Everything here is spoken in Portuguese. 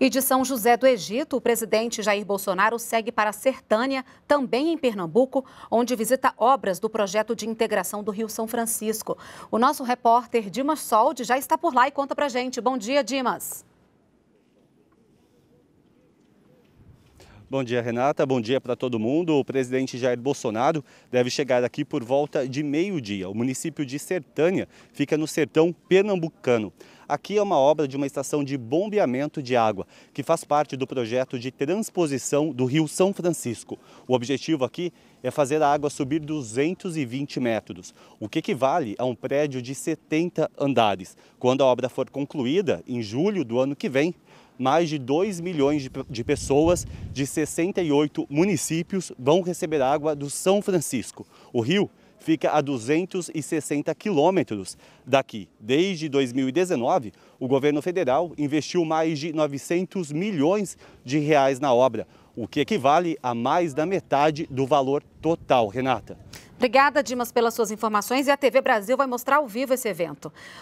E de São José do Egito, o presidente Jair Bolsonaro segue para Sertânia, também em Pernambuco, onde visita obras do projeto de integração do Rio São Francisco. O nosso repórter Dimas Soldi já está por lá e conta pra gente. Bom dia, Dimas. Bom dia, Renata. Bom dia para todo mundo. O presidente Jair Bolsonaro deve chegar aqui por volta de meio-dia. O município de Sertânia fica no sertão pernambucano. Aqui é uma obra de uma estação de bombeamento de água, que faz parte do projeto de transposição do Rio São Francisco. O objetivo aqui é fazer a água subir 220 metros, o que equivale a um prédio de 70 andares. Quando a obra for concluída, em julho do ano que vem, mais de 2 milhões de, de pessoas de 68 municípios vão receber água do São Francisco. O rio fica a 260 quilômetros daqui. Desde 2019, o governo federal investiu mais de 900 milhões de reais na obra, o que equivale a mais da metade do valor total, Renata. Obrigada, Dimas, pelas suas informações e a TV Brasil vai mostrar ao vivo esse evento.